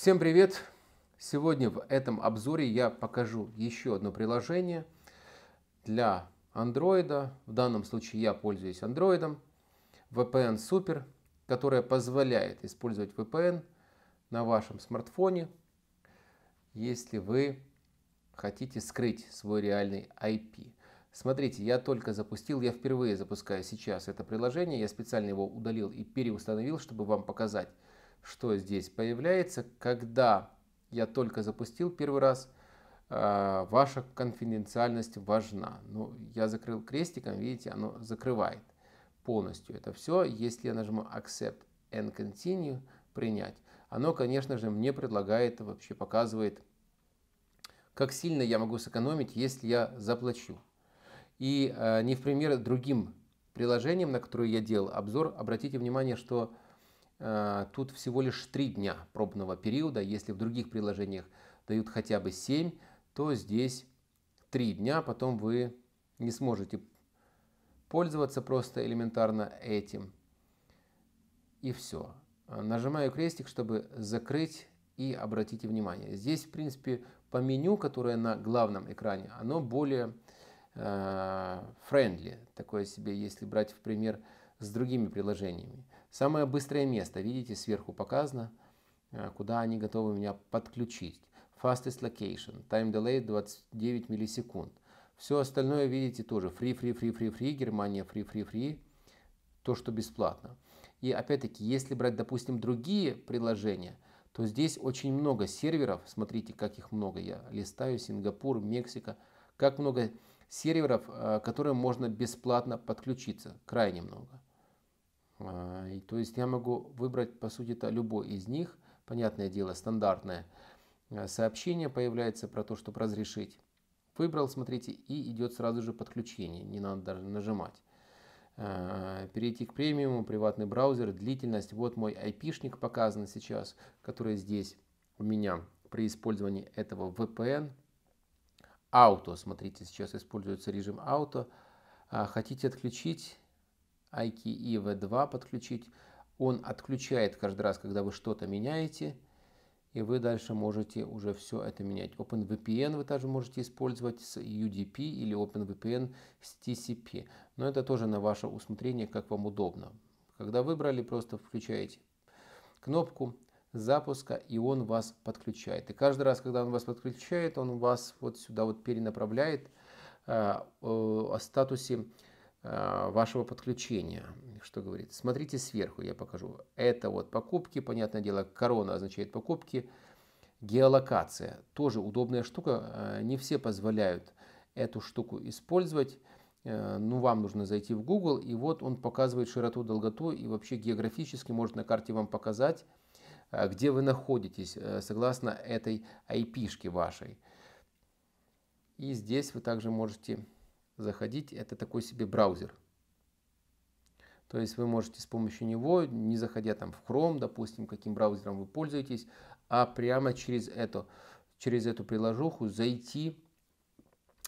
Всем привет! Сегодня в этом обзоре я покажу еще одно приложение для Android. В данном случае я пользуюсь Android. VPN Super, которое позволяет использовать VPN на вашем смартфоне, если вы хотите скрыть свой реальный IP. Смотрите, я только запустил, я впервые запускаю сейчас это приложение, я специально его удалил и переустановил, чтобы вам показать, что здесь появляется, когда я только запустил первый раз, э, ваша конфиденциальность важна. Ну, я закрыл крестиком, видите, оно закрывает полностью это все. Если я нажму Accept and Continue, принять, оно, конечно же, мне предлагает, вообще показывает, как сильно я могу сэкономить, если я заплачу. И э, не в пример другим приложениям, на которые я делал обзор, обратите внимание, что Э, тут всего лишь 3 дня пробного периода. Если в других приложениях дают хотя бы 7, то здесь 3 дня. Потом вы не сможете пользоваться просто элементарно этим. И все. Нажимаю крестик, чтобы закрыть и обратите внимание. Здесь, в принципе, по меню, которое на главном экране, оно более френдли. Э, такое себе, если брать в пример с другими приложениями. Самое быстрое место, видите, сверху показано, э, куда они готовы меня подключить. Fastest location, time delay 29 миллисекунд. Все остальное, видите, тоже free, free, free, free, free, Германия free, free, free, то, что бесплатно. И опять-таки, если брать, допустим, другие приложения, то здесь очень много серверов, смотрите, как их много, я листаю, Сингапур, Мексика, как много серверов, к э, которым можно бесплатно подключиться, крайне много. А, то есть я могу выбрать, по сути-то, любой из них. Понятное дело, стандартное а, сообщение появляется про то, чтобы разрешить. Выбрал, смотрите, и идет сразу же подключение, не надо даже нажимать. А, перейти к премиуму, приватный браузер, длительность. Вот мой IP-шник показан сейчас, который здесь у меня при использовании этого VPN. Auto, смотрите, сейчас используется режим Auto. Хотите отключить? IKE V2 подключить. Он отключает каждый раз, когда вы что-то меняете, и вы дальше можете уже все это менять. OpenVPN вы также можете использовать с UDP или OpenVPN с TCP. Но это тоже на ваше усмотрение, как вам удобно. Когда выбрали, просто включаете кнопку запуска, и он вас подключает. И каждый раз, когда он вас подключает, он вас вот сюда вот перенаправляет э, о статусе Э, вашего подключения. Что говорит? Смотрите сверху, я покажу. Это вот покупки, понятное дело, корона означает покупки. Геолокация тоже удобная штука. Э, не все позволяют эту штуку использовать. Э, ну, вам нужно зайти в Google, и вот он показывает широту, долготу, и вообще географически может на карте вам показать, где вы находитесь, согласно этой IP-шке вашей. И здесь вы также можете заходить, это такой себе браузер. То есть вы можете с помощью него, не заходя там в Chrome, допустим, каким браузером вы пользуетесь, а прямо через эту через эту приложуху зайти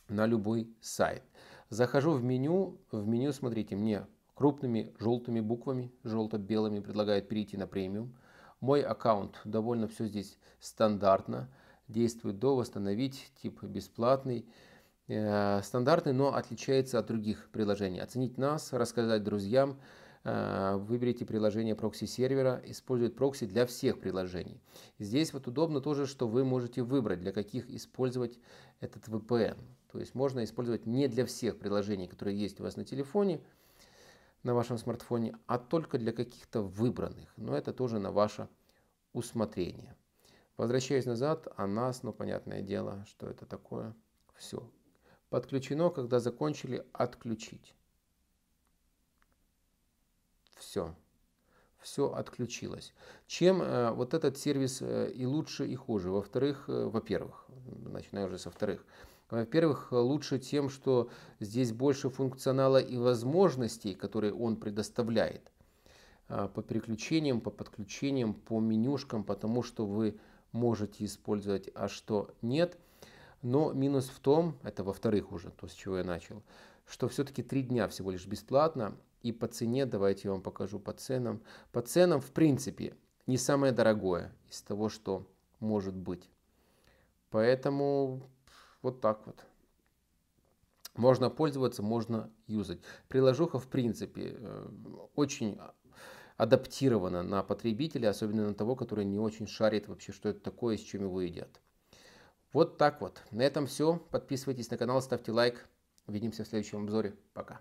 на любой сайт. Захожу в меню, в меню, смотрите, мне крупными желтыми буквами, желто-белыми предлагают перейти на премиум. Мой аккаунт, довольно все здесь стандартно, действует до, восстановить, тип бесплатный. Э, стандартный, но отличается от других приложений. Оценить нас, рассказать друзьям, э, выберите приложение прокси-сервера, использует прокси для всех приложений. Здесь вот удобно тоже, что вы можете выбрать, для каких использовать этот VPN. То есть можно использовать не для всех приложений, которые есть у вас на телефоне, на вашем смартфоне, а только для каких-то выбранных. Но это тоже на ваше усмотрение. Возвращаясь назад, о нас, ну понятное дело, что это такое. Все, Подключено, когда закончили отключить. Все. Все отключилось. Чем э, вот этот сервис э, и лучше, и хуже? Во-вторых, э, во-первых, начинаю уже со вторых. Во-первых, лучше тем, что здесь больше функционала и возможностей, которые он предоставляет а, по переключениям, по подключениям, по менюшкам, потому что вы можете использовать, а что нет – но минус в том, это во-вторых уже, то, с чего я начал, что все-таки три дня всего лишь бесплатно, и по цене, давайте я вам покажу по ценам. По ценам, в принципе, не самое дорогое из того, что может быть. Поэтому вот так вот. Можно пользоваться, можно юзать. Приложуха, в принципе, э, очень адаптирована на потребителя, особенно на того, который не очень шарит вообще, что это такое, с чем его едят. Вот так вот. На этом все. Подписывайтесь на канал, ставьте лайк. Увидимся в следующем обзоре. Пока.